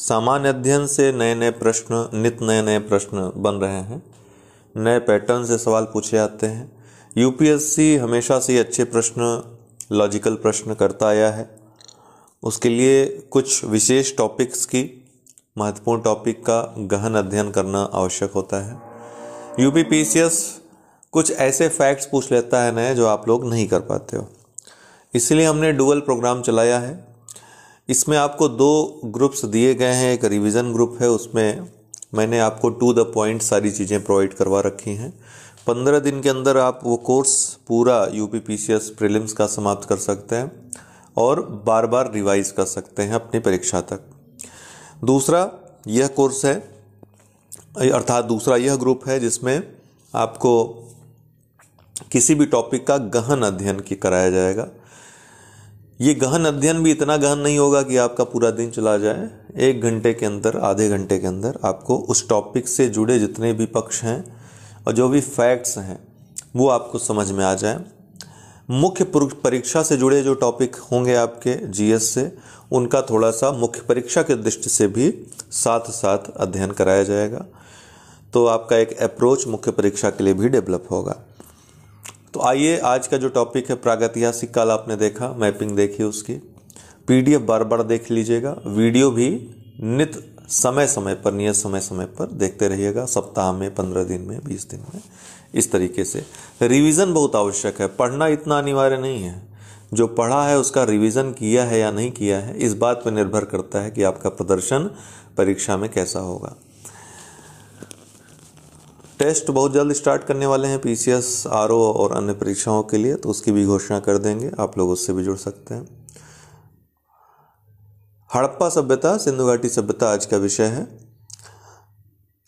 सामान्य अध्ययन से नए नए प्रश्न नित नए नए प्रश्न बन रहे हैं नए पैटर्न से सवाल पूछे जाते हैं यूपीएससी हमेशा से अच्छे प्रश्न लॉजिकल प्रश्न करता आया है उसके लिए कुछ विशेष टॉपिक्स की महत्वपूर्ण टॉपिक का गहन अध्ययन करना आवश्यक होता है यू कुछ ऐसे फैक्ट्स पूछ लेता है नए जो आप लोग नहीं कर पाते हो इसलिए हमने डुअल प्रोग्राम चलाया है इसमें आपको दो ग्रुप्स दिए गए हैं एक रिवीजन ग्रुप है उसमें मैंने आपको टू द पॉइंट सारी चीज़ें प्रोवाइड करवा रखी हैं पंद्रह दिन के अंदर आप वो कोर्स पूरा U P P C S prelims का समाप्त कर सकते हैं और बार बार रिवाइज कर सकते हैं अपनी परीक्षा तक दूसरा यह कोर्स है अर्थात दूसरा यह ग्रुप है जिसमें आपको किसी भी टॉपिक का गहन अध्ययन की कराया जाएगा ये गहन अध्ययन भी इतना गहन नहीं होगा कि आपका पूरा दिन चला जाए एक घंटे के अंदर आधे घंटे के अंदर आपको उस टॉपिक से जुड़े जितने भी पक्ष हैं और जो भी फैक्ट्स हैं वो आपको समझ में आ जाए मुख्य परीक्षा से जुड़े जो टॉपिक होंगे आपके जीएस से उनका थोड़ा सा मुख्य परीक्षा के दृष्टि से भी साथ साथ अध्ययन कराया जाएगा तो आपका एक अप्रोच मुख्य परीक्षा के लिए भी डेवलप होगा तो आइए आज का जो टॉपिक है प्रागैतिहासिक काल आपने देखा मैपिंग देखी उसकी पीडीएफ बार बार देख लीजिएगा वीडियो भी नित समय समय पर नियत समय समय पर देखते रहिएगा सप्ताह में पंद्रह दिन में बीस दिन में इस तरीके से रिवीजन बहुत आवश्यक है पढ़ना इतना अनिवार्य नहीं है जो पढ़ा है उसका रिवीजन किया है या नहीं किया है इस बात पर निर्भर करता है कि आपका प्रदर्शन परीक्षा में कैसा होगा टेस्ट बहुत जल्द स्टार्ट करने वाले हैं P C S R O और अन्य परीक्षाओं के लिए तो उसकी भी घोषणा कर देंगे आप लोग उससे भी जुड़ सकते हैं हड़प्पा सभ्यता सिंधु घाटी सभ्यता आज का विषय है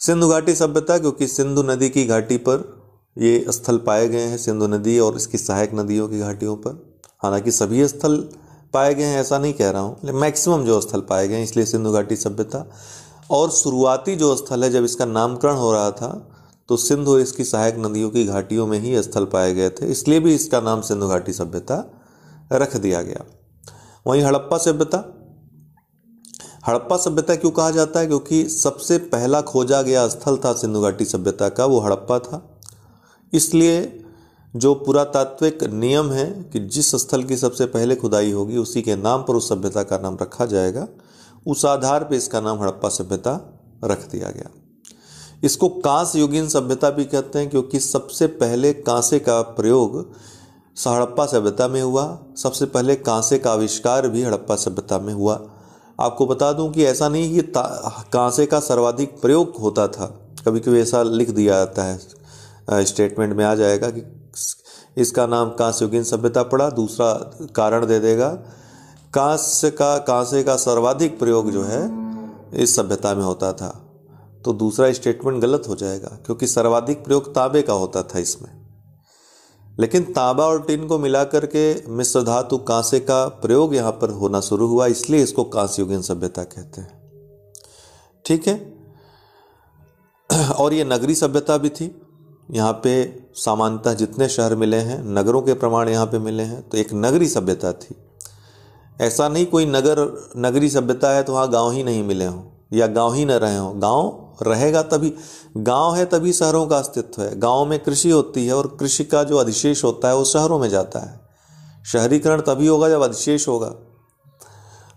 सिंधु घाटी सभ्यता क्योंकि सिंधु नदी की घाटी पर ये स्थल पाए गए हैं सिंधु नदी और इसकी सहायक नदियों की घाटियों पर हालांकि सभी स्थल पाए गए हैं ऐसा नहीं कह रहा हूँ मैक्सिमम जो स्थल पाए गए हैं इसलिए सिंधु घाटी सभ्यता और शुरुआती जो स्थल है जब इसका नामकरण हो रहा था तो सिंध और इसकी सहायक नदियों की घाटियों में ही स्थल पाए गए थे इसलिए भी इसका नाम सिंधु घाटी सभ्यता रख दिया गया वहीं हड़प्पा सभ्यता हड़प्पा सभ्यता क्यों कहा जाता है क्योंकि सबसे पहला खोजा गया स्थल था सिंधु घाटी सभ्यता का वो हड़प्पा था इसलिए जो पुरातात्विक नियम है कि जिस स्थल की सबसे पहले खुदाई होगी उसी के नाम पर उस सभ्यता का नाम रखा जाएगा उस आधार पर इसका नाम हड़प्पा सभ्यता रख दिया गया इसको कांस युगीन सभ्यता भी कहते हैं क्योंकि सबसे पहले कांसे का प्रयोग हड़प्पा सभ्यता में हुआ सबसे पहले कांसे का आविष्कार भी हड़प्पा सभ्यता में हुआ आपको बता दूं कि ऐसा नहीं कि कांसे का सर्वाधिक प्रयोग होता था कभी कभी ऐसा लिख दिया जाता है स्टेटमेंट में आ जाएगा कि इसका नाम कांस्युगीन सभ्यता पड़ा दूसरा कारण दे देगा कांस्य का कांसे का सर्वाधिक प्रयोग जो है इस सभ्यता में होता था तो दूसरा स्टेटमेंट गलत हो जाएगा क्योंकि सर्वाधिक प्रयोग तांबे का होता था इसमें लेकिन तांबा और टिन को मिलाकर के मिश्र धातु कांसे का प्रयोग यहाँ पर होना शुरू हुआ इसलिए इसको कांस्युगीन सभ्यता कहते हैं ठीक है और ये नगरी सभ्यता भी थी यहाँ पे सामान्यतः जितने शहर मिले हैं नगरों के प्रमाण यहाँ पे मिले हैं तो एक नगरी सभ्यता थी ऐसा नहीं कोई नगर नगरी सभ्यता है तो वहाँ गांव ही नहीं मिले हों या गांव ही न रहे हों गांव रहेगा तभी गांव है तभी शहरों का अस्तित्व है गांव में कृषि होती है और कृषि का जो अधिशेष होता है वो शहरों में जाता है शहरीकरण तभी होगा जब अधिशेष होगा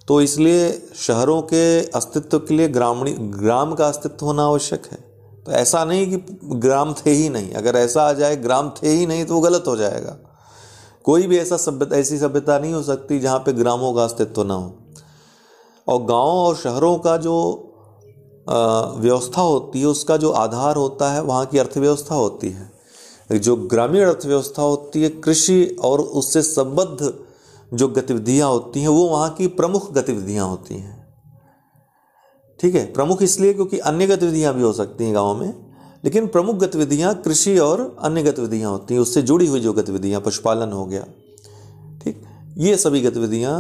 तो इसलिए शहरों के अस्तित्व के लिए ग्रामीण ग्राम का अस्तित्व होना आवश्यक है तो ऐसा नहीं कि ग्राम थे ही नहीं अगर ऐसा आ जाए ग्राम थे ही नहीं तो वो गलत हो जाएगा कोई भी ऐसा सभ्यता ऐसी सभ्यता नहीं हो सकती जहाँ पे ग्रामों का अस्तित्व ना हो और गांव और शहरों का जो व्यवस्था होती है उसका जो आधार होता है वहाँ की अर्थव्यवस्था होती है जो ग्रामीण अर्थव्यवस्था होती है कृषि और उससे संबद्ध जो गतिविधियाँ होती हैं वो वहाँ की प्रमुख गतिविधियाँ होती हैं ठीक है प्रमुख इसलिए क्योंकि अन्य गतिविधियाँ भी हो सकती हैं गाँव में लेकिन प्रमुख गतिविधियाँ कृषि और अन्य गतिविधियाँ होती हैं उससे जुड़ी हुई जो गतिविधियाँ पशुपालन हो गया ठीक ये सभी गतिविधियाँ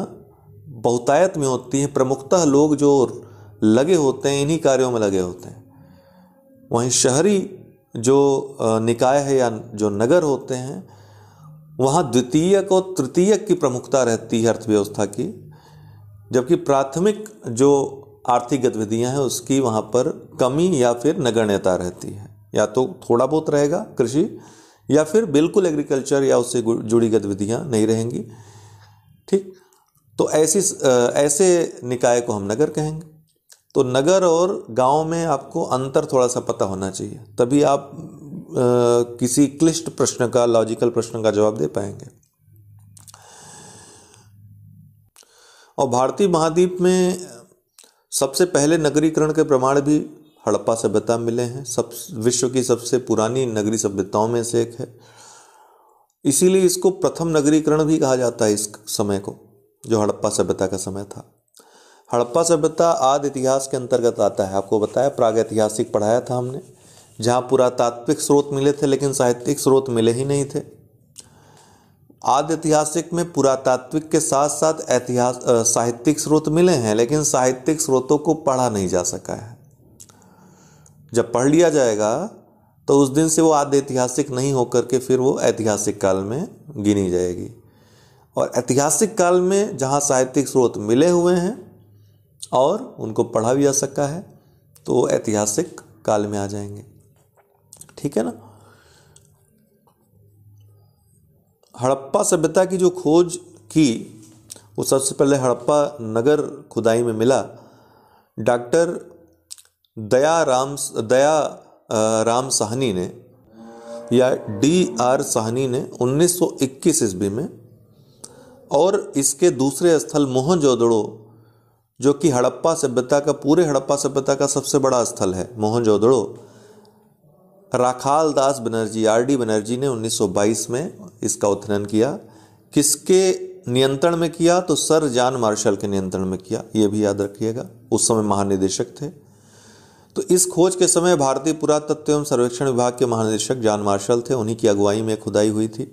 बहुतायत में होती हैं प्रमुखतः लोग जो लगे होते हैं इन्हीं कार्यों में लगे होते हैं वहीं शहरी जो निकाय है या जो नगर होते हैं वहाँ द्वितीयक और तृतीयक की प्रमुखता रहती है अर्थव्यवस्था की जबकि प्राथमिक जो आर्थिक गतिविधियाँ हैं उसकी वहाँ पर कमी या फिर नगण्यता रहती है या तो थोड़ा बहुत रहेगा कृषि या फिर बिल्कुल एग्रीकल्चर या उससे जुड़ी गतिविधियाँ नहीं रहेंगी ठीक तो ऐसी ऐसे निकाय को हम नगर कहेंगे तो नगर और गांव में आपको अंतर थोड़ा सा पता होना चाहिए तभी आप आ, किसी क्लिष्ट प्रश्न का लॉजिकल प्रश्न का जवाब दे पाएंगे और भारतीय महाद्वीप में सबसे पहले नगरीकरण के प्रमाण भी हड़प्पा सभ्यता मिले हैं सब विश्व की सबसे पुरानी नगरी सभ्यताओं में से एक है इसीलिए इसको प्रथम नगरीकरण भी कहा जाता है इस समय को जो हड़प्पा सभ्यता का समय था हड़प्पा सभ्यता आदि इतिहास के अंतर्गत आता है आपको बताया प्राग ऐतिहासिक पढ़ाया था हमने जहाँ पुरातात्विक स्रोत मिले थे लेकिन साहित्यिक स्रोत मिले ही नहीं थे आदि ऐतिहासिक में पुरातात्विक के साथ साथ ऐतिहास साहित्यिक स्रोत मिले हैं लेकिन साहित्यिक स्रोतों को पढ़ा नहीं जा सका है जब पढ़ लिया जाएगा तो उस दिन से वो आद ऐतिहासिक नहीं होकर के फिर वो ऐतिहासिक काल में गिनी जाएगी और ऐतिहासिक काल में जहाँ साहित्यिक स्रोत मिले हुए हैं और उनको पढ़ा भी जा सकता है तो ऐतिहासिक काल में आ जाएंगे ठीक है ना हड़प्पा सभ्यता की जो खोज की वो सबसे पहले हड़प्पा नगर खुदाई में मिला डॉक्टर दया राम दया राम साहनी ने या डी आर साहनी ने 1921 ईस्वी में और इसके दूसरे स्थल मोहनजोदड़ो जो कि हड़प्पा सभ्यता का पूरे हड़प्पा सभ्यता का सबसे बड़ा स्थल है मोहनजोदड़ो राखाल दास बनर्जी आर डी बनर्जी ने 1922 में इसका उत्खनन किया किसके नियंत्रण में किया तो सर जान मार्शल के नियंत्रण में किया ये भी याद रखिएगा उस समय महानिदेशक थे तो इस खोज के समय भारतीय पुरातत्व एवं सर्वेक्षण विभाग के महानिदेशक जान मार्शल थे उन्हीं की अगुवाई में खुदाई हुई थी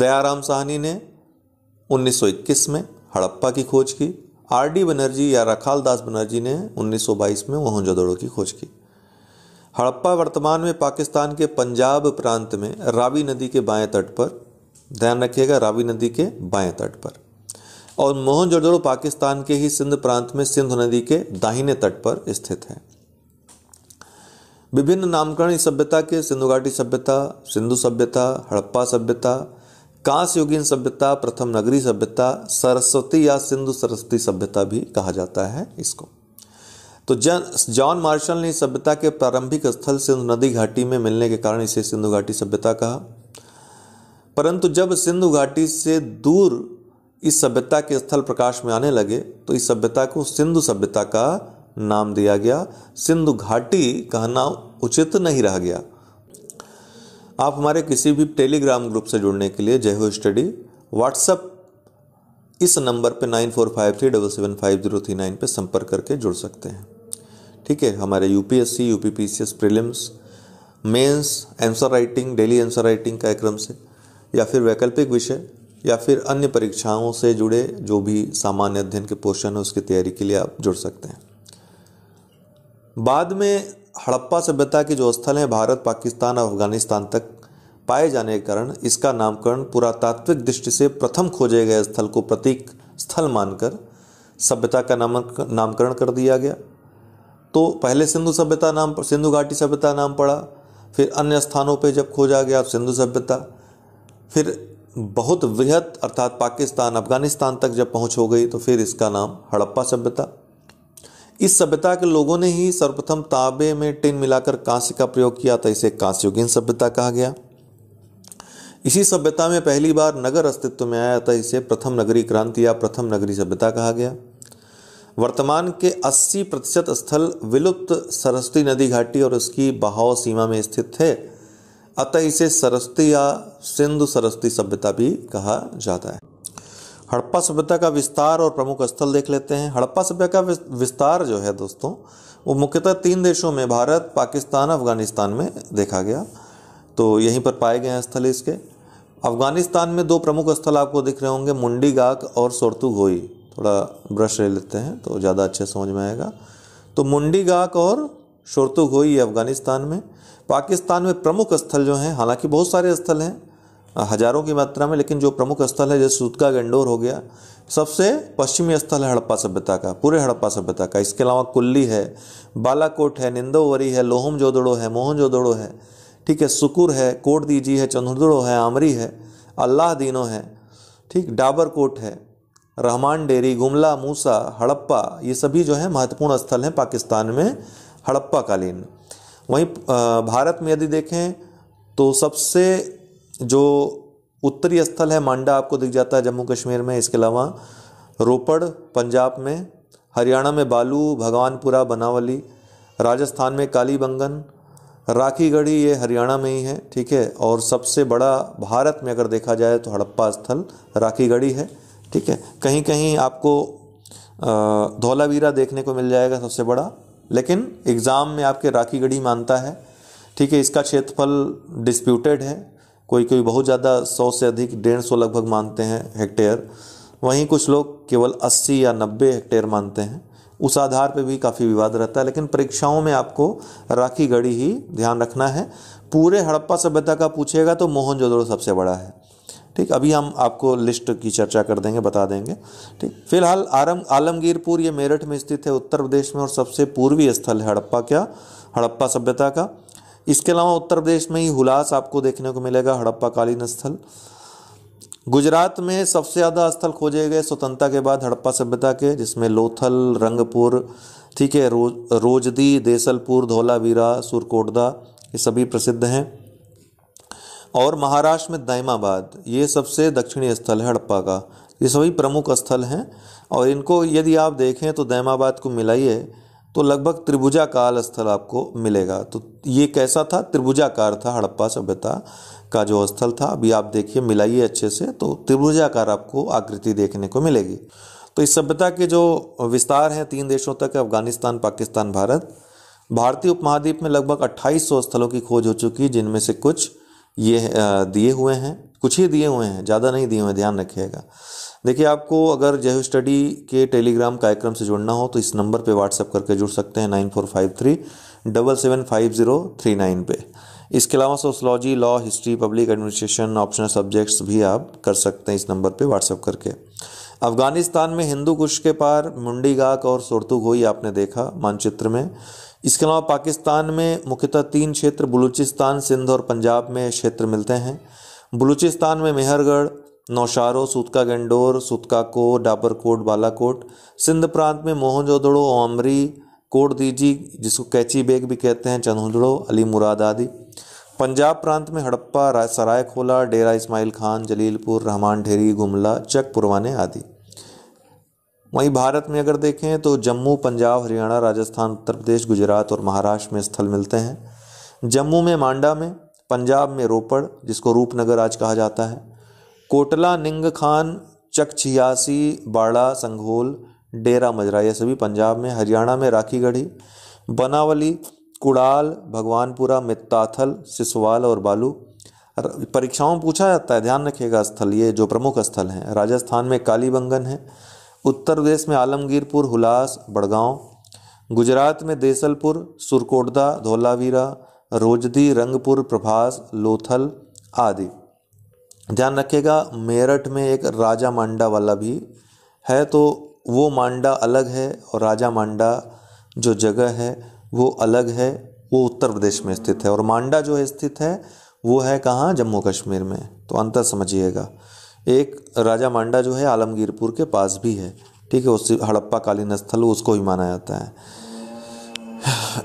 दयाराम साहनी ने 1921 में हड़प्पा की खोज की आर डी बनर्जी या रखाल दास बनर्जी ने 1922 में मोहनजोदड़ो की खोज की हड़प्पा वर्तमान में पाकिस्तान के पंजाब प्रांत में रावी नदी के बाएं तट पर ध्यान रखिएगा रावी नदी के बाएं तट पर और मोहनजोदड़ो पाकिस्तान के ही सिंध प्रांत में सिंधु नदी के दाहिने तट पर स्थित है विभिन्न नामकरण इस सभ्यता के सिंधु घाटी सभ्यता सिंधु सभ्यता हड़प्पा सभ्यता कांस युगीन सभ्यता प्रथम नगरी सभ्यता सरस्वती या सिंधु सरस्वती सभ्यता भी कहा जाता है इसको तो जन जॉन मार्शल ने सभ्यता के प्रारंभिक स्थल सिंधु नदी घाटी में मिलने के कारण इसे सिंधु घाटी सभ्यता कहा परंतु जब सिंधु घाटी से दूर इस सभ्यता के स्थल प्रकाश में आने लगे तो इस सभ्यता को सिंधु सभ्यता का नाम दिया गया सिंधु घाटी कहना उचित नहीं रह गया आप हमारे किसी भी टेलीग्राम ग्रुप से जुड़ने के लिए जयहो स्टडी व्हाट्सअप इस नंबर पे nine four five three double seven five zero three nine पर संपर्क करके जुड़ सकते हैं ठीक है हमारे U P S C U P P C S prelims mains answer writing daily answer writing कार्यक्रम से या फिर वैकल्पिक विषय या फिर अन्य परीक्षाओं से जुड़े जो भी सामान्य अध्ययन के पोर्शन है उसकी तैयारी के लिए आप जुड़ सकते हैं बाद में हड़प्पा सभ्यता के जो स्थल हैं भारत पाकिस्तान और अफगानिस्तान तक पाए जाने के कारण इसका नामकरण पुरातात्विक दृष्टि से प्रथम खोजे गए स्थल को प्रतीक स्थल मानकर सभ्यता का नाम नामकरण कर दिया गया तो पहले सिंधु सभ्यता नाम सिंधु घाटी सभ्यता नाम पड़ा फिर अन्य स्थानों पर जब खोजा गया सिंधु सभ्यता फिर बहुत वृहत अर्थात पाकिस्तान अफगानिस्तान तक जब पहुंच हो गई तो फिर इसका नाम हड़प्पा सभ्यता इस सभ्यता के लोगों ने ही सर्वप्रथम तांबे में टिन मिलाकर कांस्य का प्रयोग किया था इसे कांस्योगिन सभ्यता कहा गया इसी सभ्यता में पहली बार नगर अस्तित्व में आया था इसे प्रथम नगरी क्रांति या प्रथम नगरी सभ्यता कहा गया वर्तमान के 80 प्रतिशत स्थल विलुप्त सरस्वती नदी घाटी और उसकी बहाव सीमा में स्थित है अतः इसे सरस्वती या सिंधु सरस्वती सभ्यता भी कहा जाता है हड़प्पा सभ्यता का विस्तार और प्रमुख स्थल देख लेते हैं हड़प्पा सभ्यता का विस्तार जो है दोस्तों वो मुख्यतः तीन देशों में भारत पाकिस्तान अफगानिस्तान में देखा गया तो यहीं पर पाए गए हैं स्थल इसके अफगानिस्तान में दो प्रमुख स्थल आपको दिख रहे होंगे मुंडी गाक और घोई थोड़ा ब्रश ले लेते हैं तो ज़्यादा अच्छे समझ में आएगा तो मुंडी गाक और शोरतुगोई अफगानिस्तान में पाकिस्तान में प्रमुख स्थल जो हैं हालांकि बहुत सारे स्थल हैं हजारों की मात्रा में लेकिन जो प्रमुख स्थल है जैसे सुतका गंडोर हो गया सबसे पश्चिमी स्थल है हड़प्पा सभ्यता का पूरे हड़प्पा सभ्यता का इसके अलावा कुल्ली है बालाकोट है निंदोवरी है लोहम जोदड़ो है मोहन जोदड़ो है ठीक है सुकुर है कोट दीजी है चंद्रदड़ो है आमरी है अल्लाह दीनो है ठीक डाबरकोट है रहमान डेरी गुमला मूसा हड़प्पा ये सभी जो है महत्वपूर्ण स्थल हैं पाकिस्तान में हड़प्पा कालीन वहीं भारत में यदि देखें तो सबसे जो उत्तरी स्थल है मांडा आपको दिख जाता है जम्मू कश्मीर में इसके अलावा रोपड़ पंजाब में हरियाणा में बालू भगवानपुरा बनावली राजस्थान में कालीबंगन राखी गढ़ी ये हरियाणा में ही है ठीक है और सबसे बड़ा भारत में अगर देखा जाए तो हड़प्पा स्थल राखी गढ़ी है ठीक है कहीं कहीं आपको धौलावीरा देखने को मिल जाएगा सबसे बड़ा लेकिन एग्ज़ाम में आपके राखी गढ़ी मानता है ठीक है इसका क्षेत्रफल डिस्प्यूटेड है कोई कोई बहुत ज़्यादा सौ से अधिक डेढ़ सौ लगभग मानते हैं हेक्टेयर वहीं कुछ लोग केवल अस्सी या नब्बे हेक्टेयर मानते हैं उस आधार पर भी काफ़ी विवाद रहता है लेकिन परीक्षाओं में आपको राखी गढ़ी ही ध्यान रखना है पूरे हड़प्पा सभ्यता का पूछेगा तो मोहन सबसे बड़ा है ठीक अभी हम आपको लिस्ट की चर्चा कर देंगे बता देंगे ठीक फिलहाल आरम आलमगीरपुर ये मेरठ में स्थित है उत्तर प्रदेश में और सबसे पूर्वी स्थल है हड़प्पा क्या हड़प्पा सभ्यता का इसके अलावा उत्तर प्रदेश में ही हुलास आपको देखने को मिलेगा हड़प्पा कालीन स्थल गुजरात में सबसे ज़्यादा स्थल खोजे गए स्वतंत्रता के बाद हड़प्पा सभ्यता के जिसमें लोथल रंगपुर ठीक है रो, रोजदी देसलपुर धौलावीरा सुरकोटदा ये सभी प्रसिद्ध हैं और महाराष्ट्र में दैमाबाद ये सबसे दक्षिणी स्थल है हड़प्पा का ये सभी प्रमुख स्थल हैं और इनको यदि आप देखें तो दैमाबाद को मिलाइए तो लगभग त्रिभुजाकाल स्थल आपको मिलेगा तो ये कैसा था त्रिभुजाकार था हड़प्पा सभ्यता का जो स्थल था अभी आप देखिए मिलाइए अच्छे से तो त्रिभुजाकार आपको आकृति देखने को मिलेगी तो इस सभ्यता के जो विस्तार हैं तीन देशों तक अफगानिस्तान पाकिस्तान भारत भारतीय उपमहाद्वीप में लगभग 2800 स्थलों की खोज हो चुकी जिनमें से कुछ ये दिए हुए हैं कुछ ही दिए हुए हैं ज़्यादा नहीं दिए हुए ध्यान रखिएगा देखिए आपको अगर जय स्टडी के टेलीग्राम कार्यक्रम से जुड़ना हो तो इस नंबर पे व्हाट्सअप करके जुड़ सकते हैं nine four five three double seven five zero three nine पे इसके अलावा sociology law history public administration optional subjects भी आप कर सकते हैं इस नंबर पे व्हाट्सअप करके अफगानिस्तान में हिंदू कुश के पार मुंडी गाक और सोरतुगोई आपने देखा मानचित्र में इसके अलावा पाकिस्तान में मुख्यतः तीन क्षेत्र बलूचिस्तान सिंध और पंजाब में क्षेत्र मिलते हैं बलूचिस्तान में मेहरगढ़ नौशारो सुतका गंडोर सुतका को डाबर कोट बालाकोट सिंध प्रांत में मोहनजोदड़ो ओमरी कोट दीजी जिसको कैची बेग भी कहते हैं चन्हुदड़ो अली मुराद आदि पंजाब प्रांत में हड़प्पा सराय खोला डेरा इस्माइल खान जलीलपुर रहमान ढेरी गुमला चक पुरवाने आदि वहीं भारत में अगर देखें तो जम्मू पंजाब हरियाणा राजस्थान उत्तर प्रदेश गुजरात और महाराष्ट्र में स्थल मिलते हैं जम्मू में मांडा में पंजाब में रोपड़ जिसको रूपनगर आज कहा जाता है कोटला निंग खान चक छियासी बाड़ा संघोल डेरा मजरा यह सभी पंजाब में हरियाणा में राखी गढ़ी बनावली कुड़ाल भगवानपुरा मित्ताथल सिसवाल और बालू परीक्षाओं में पूछा जाता है ध्यान रखिएगा स्थल ये जो प्रमुख स्थल हैं राजस्थान में कालीबंगन है उत्तर प्रदेश में आलमगीरपुर हुलास बड़गांव गुजरात में देसलपुर सुरकोटदा धोलावीरा रोजदी रंगपुर प्रभास लोथल आदि ध्यान रखिएगा मेरठ में एक राजा मांडा वाला भी है तो वो मांडा अलग है और राजा मांडा जो जगह है वो अलग है वो उत्तर प्रदेश में स्थित है और मांडा जो है स्थित है वो है कहाँ जम्मू कश्मीर में तो अंतर समझिएगा एक राजा मांडा जो है आलमगीरपुर के पास भी है ठीक है उस हड़प्पा कालीन स्थल उसको ही माना जाता है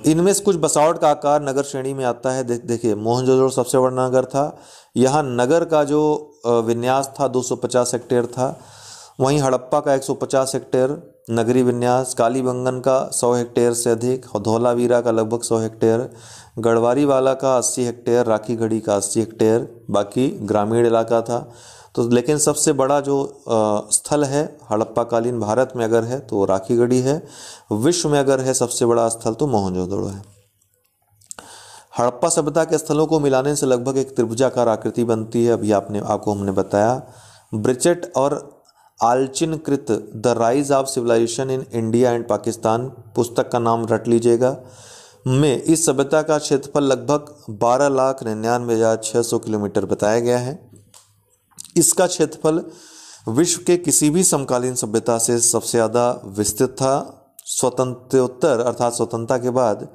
इनमें से कुछ बसावट का आकार नगर श्रेणी में आता है देखिए मोहनजोदड़ो सबसे बड़ा नगर था यहाँ नगर का जो विन्यास था 250 हेक्टेयर था वहीं हड़प्पा का 150 हेक्टेयर नगरी विन्यास कालीबंगन का 100 हेक्टेयर से अधिक धौलावीरा का लगभग 100 हेक्टेयर गढ़वारी वाला का 80 हेक्टेयर राखी घड़ी का 80 हेक्टेयर बाकी ग्रामीण इलाका था तो लेकिन सबसे बड़ा जो स्थल है हड़प्पाकालीन भारत में अगर है तो राखीगढ़ी है विश्व में अगर है सबसे बड़ा स्थल तो मोहनजोदड़ो है हड़प्पा सभ्यता के स्थलों को मिलाने से लगभग एक त्रिभुजाकार आकृति बनती है अभी आपने आपको हमने बताया ब्रिचेट और आलचिनकृत the rise of civilization in India and Pakistan पुस्तक का नाम रट लीजिएगा में इस सभ्यता का क्षेत्रफल लगभग बारह लाख निन्यानवे हज़ार छः सौ किलोमीटर बताया गया है इसका क्षेत्रफल विश्व के किसी भी समकालीन सभ्यता से सबसे ज़्यादा विस्तृत था स्वतंत्रोत्तर अर्थात स्वतंत्रता के बाद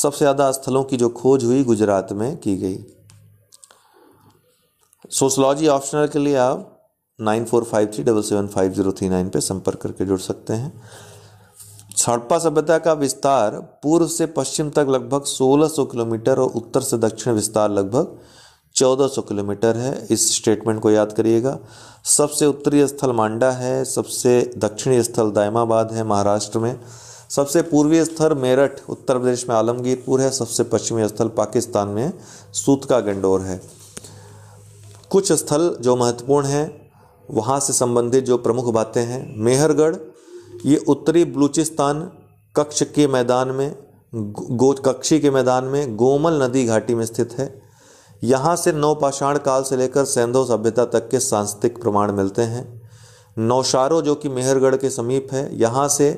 सबसे ज़्यादा स्थलों की जो खोज हुई गुजरात में की गई सोशलॉजी ऑप्शनल के लिए आप nine four five three double seven five zero three nine पर संपर्क करके जुड़ सकते हैं छड़पा सभ्यता का विस्तार पूर्व से पश्चिम तक लगभग 1600 किलोमीटर और उत्तर से दक्षिण विस्तार लगभग 1400 किलोमीटर है इस स्टेटमेंट को याद करिएगा सबसे उत्तरी स्थल मांडा है सबसे दक्षिणी स्थल दायमाबाद है महाराष्ट्र में सबसे पूर्वी स्थल मेरठ उत्तर प्रदेश में आलमगीरपुर है सबसे पश्चिमी स्थल पाकिस्तान में सूतका गंडोर है कुछ स्थल जो महत्वपूर्ण हैं वहाँ से संबंधित जो प्रमुख बातें हैं मेहरगढ़ ये उत्तरी बलूचिस्तान कक्ष के मैदान में गो कक्षी के मैदान में गोमल नदी घाटी में स्थित है यहाँ से नौपाषाण काल से लेकर सेंधो सभ्यता तक के सांस्कृतिक प्रमाण मिलते हैं नौशारो जो कि मेहरगढ़ के समीप है यहाँ से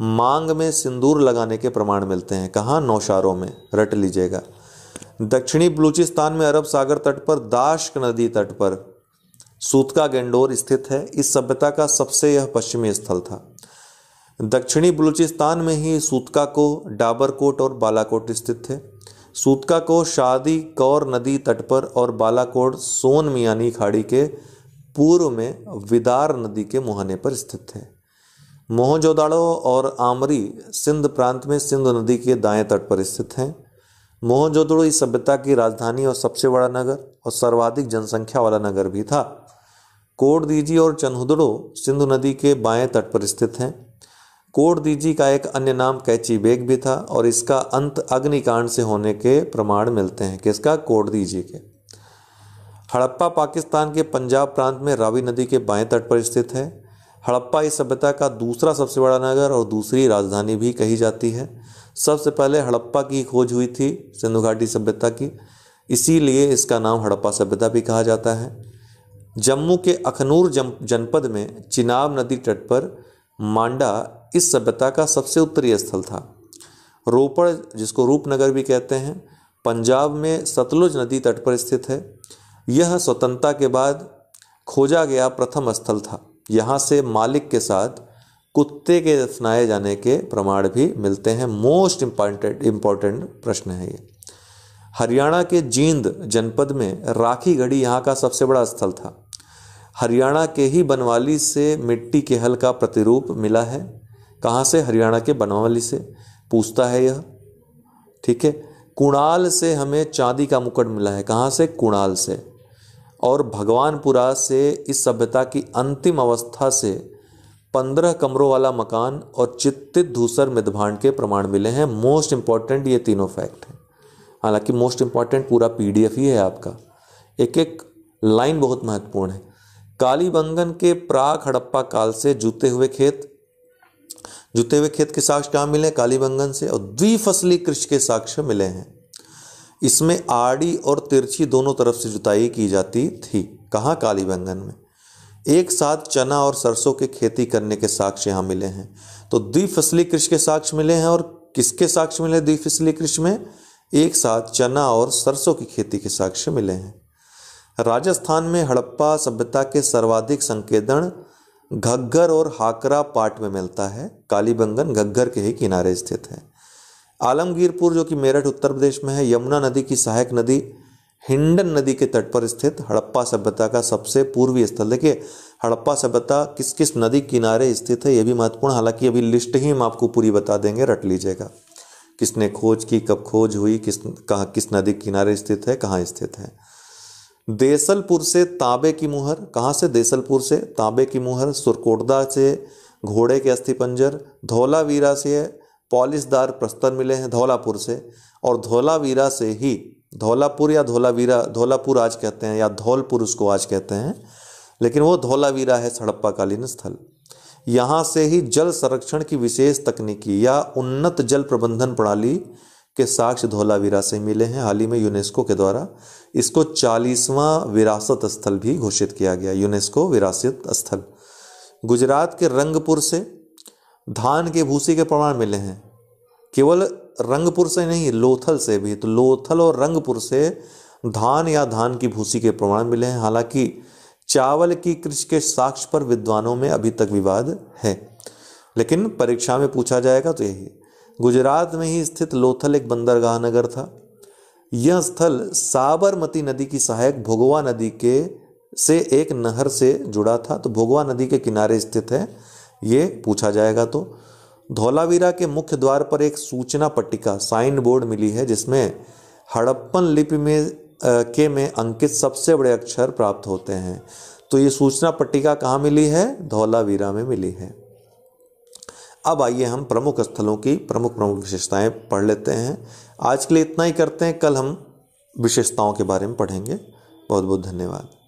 मांग में सिंदूर लगाने के प्रमाण मिलते हैं कहाँ नौशारों में रट लीजिएगा दक्षिणी बलूचिस्तान में अरब सागर तट पर दाश्क नदी तट पर सूतका गेंडोर स्थित है इस सभ्यता का सबसे यह पश्चिमी स्थल था दक्षिणी बलूचिस्तान में ही सूतका को डाबरकोट और बालाकोट स्थित थे सूतका को शादी कौर नदी तट पर और बालाकोट सोन मियानी खाड़ी के पूर्व में विदार नदी के मुहाने पर स्थित है मोहजोदाड़ो और आमरी सिंध प्रांत में सिंध नदी के दाएं तट पर स्थित हैं मोहजोदड़ो इस सभ्यता की राजधानी और सबसे बड़ा नगर और सर्वाधिक जनसंख्या वाला नगर भी था कोट दीजी और चन्हुदड़ो सिंधु नदी के बाएं तट पर स्थित हैं कोटदीजी का एक अन्य नाम कैची बेग भी था और इसका अंत अग्निकांड से होने के प्रमाण मिलते हैं किसका कोटदीजी के हड़प्पा पाकिस्तान के पंजाब प्रांत में रावी नदी के बाएं तट पर स्थित है हड़प्पा इस सभ्यता का दूसरा सबसे बड़ा नगर और दूसरी राजधानी भी कही जाती है सबसे पहले हड़प्पा की खोज हुई थी सिंधु घाटी सभ्यता की इसीलिए इसका नाम हड़प्पा सभ्यता भी कहा जाता है जम्मू के अखनूर जनपद में चिनाब नदी तट पर मांडा इस सभ्यता का सबसे उत्तरी स्थल था रोपड़ जिसको रूपनगर भी कहते हैं पंजाब में सतलुज नदी तट पर स्थित है यह स्वतंत्रता के बाद खोजा गया प्रथम स्थल था यहाँ से मालिक के साथ कुत्ते के दफनाए जाने के प्रमाण भी मिलते हैं मोस्ट इम्पॉर्टेंट इम्पॉर्टेंट प्रश्न है ये हरियाणा के जींद जनपद में राखी घड़ी यहाँ का सबसे बड़ा स्थल था हरियाणा के ही बनवाली से मिट्टी के हल का प्रतिरूप मिला है कहाँ से हरियाणा के बनवाली से पूछता है यह ठीक है कुणाल से हमें चांदी का मुकुट मिला है कहाँ से कुणाल से और भगवानपुरा से इस सभ्यता की अंतिम अवस्था से पंद्रह कमरों वाला मकान और चित्तित धूसर मिधभांड के प्रमाण मिले हैं मोस्ट इम्पॉर्टेंट ये तीनों फैक्ट हैं हालांकि मोस्ट इम्पॉर्टेंट पूरा पी ही है आपका एक एक लाइन बहुत महत्वपूर्ण है कालीबंगन के प्राग हड़प्पा काल से जूते हुए खेत जुते हुए खेत के साक्ष्य कहाँ मिले हैं कालीबंगन से और द्विफसली कृषि के साक्ष्य मिले हैं इसमें आड़ी और तिरछी दोनों तरफ से जुताई की जाती थी कहाँ कालीबंगन में एक साथ चना और सरसों के खेती करने के साक्ष्य यहाँ मिले हैं तो द्विफसली कृषि के साक्ष्य मिले हैं और किसके साक्ष्य मिले द्विफसली कृषि में एक साथ चना और सरसों की खेती के साक्ष्य मिले हैं राजस्थान में हड़प्पा सभ्यता के सर्वाधिक संकेदन घग्गर और हाकरा पाट में मिलता है कालीबंगन घग्गर के ही किनारे स्थित है आलमगीरपुर जो कि मेरठ उत्तर प्रदेश में है यमुना नदी की सहायक नदी हिंडन नदी के तट पर स्थित हड़प्पा सभ्यता का सबसे पूर्वी स्थल देखिए हड़प्पा सभ्यता किस किस नदी किनारे स्थित है ये भी महत्वपूर्ण हालांकि अभी लिस्ट ही हम आपको पूरी बता देंगे रट लीजिएगा किसने खोज की कब खोज हुई किस कहाँ किस नदी किनारे स्थित है कहाँ स्थित है देसलपुर से तांबे की मुहर कहाँ से देसलपुर से तांबे की मुहर सुरकोटदा से घोड़े के अस्थिपंजर धौलावीरा से पॉलिशदार प्रस्तर मिले हैं धौलापुर से और धौलावीरा से ही धौलापुर या धौलावीरा धौलापुर आज कहते हैं या धौलपुर उसको आज कहते हैं लेकिन वो धौलावीरा है सड़प्पाकालीन स्थल यहाँ से ही जल संरक्षण की विशेष तकनीकी या उन्नत जल प्रबंधन प्रणाली के साक्ष्य धोला वीरा से मिले हैं हाल ही में यूनेस्को के द्वारा इसको चालीसवां विरासत स्थल भी घोषित किया गया यूनेस्को विरासत स्थल गुजरात के रंगपुर से धान के भूसी के प्रमाण मिले हैं केवल रंगपुर से नहीं लोथल से भी तो लोथल और रंगपुर से धान या धान की भूसी के प्रमाण मिले हैं हालांकि चावल की कृषि के साक्ष्य पर विद्वानों में अभी तक विवाद है लेकिन परीक्षा में पूछा जाएगा तो यही गुजरात में ही स्थित लोथल एक बंदरगाह नगर था यह स्थल साबरमती नदी की सहायक भोगवा नदी के से एक नहर से जुड़ा था तो भोगवा नदी के किनारे स्थित है ये पूछा जाएगा तो धौलावीरा के मुख्य द्वार पर एक सूचना पट्टिका साइन बोर्ड मिली है जिसमें हड़प्पन लिपि में आ, के में अंकित सबसे बड़े अक्षर प्राप्त होते हैं तो ये सूचना पट्टिका कहाँ मिली है धौलावीरा में मिली है अब आइए हम प्रमुख स्थलों की प्रमुख प्रमुख विशेषताएं पढ़ लेते हैं आज के लिए इतना ही करते हैं कल हम विशेषताओं के बारे में पढ़ेंगे बहुत बहुत धन्यवाद